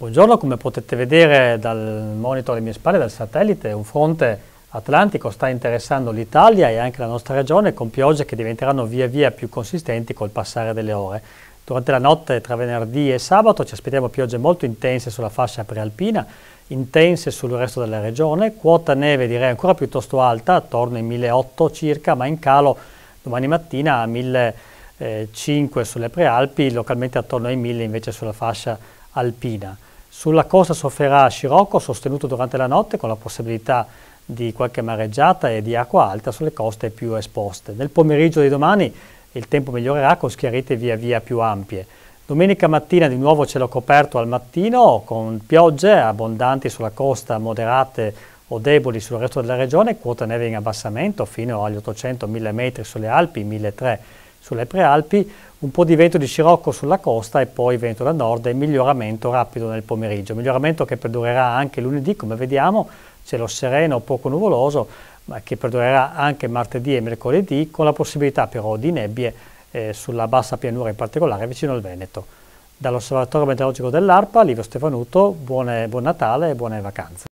Buongiorno, come potete vedere dal monitor alle mie spalle, dal satellite, un fronte atlantico sta interessando l'Italia e anche la nostra regione con piogge che diventeranno via via più consistenti col passare delle ore. Durante la notte tra venerdì e sabato ci aspettiamo piogge molto intense sulla fascia prealpina, intense sul resto della regione, quota neve direi ancora piuttosto alta, attorno ai 1.800 circa, ma in calo domani mattina a 1.000 eh, 5 sulle prealpi, localmente attorno ai 1000 invece sulla fascia alpina. Sulla costa sofferà scirocco sostenuto durante la notte con la possibilità di qualche mareggiata e di acqua alta sulle coste più esposte. Nel pomeriggio di domani il tempo migliorerà con schiarite via via più ampie. Domenica mattina di nuovo cielo coperto al mattino con piogge abbondanti sulla costa moderate o deboli sul resto della regione, quota neve in abbassamento fino agli 800-1000 metri sulle Alpi, 1300 sulle prealpi, un po' di vento di scirocco sulla costa e poi vento da nord e miglioramento rapido nel pomeriggio. Miglioramento che perdurerà anche lunedì, come vediamo, cielo sereno, poco nuvoloso, ma che perdurerà anche martedì e mercoledì, con la possibilità però di nebbie eh, sulla bassa pianura, in particolare vicino al Veneto. Dall'Osservatorio Meteorologico dell'ARPA, Livio Stefanuto, buone, buon Natale e buone vacanze.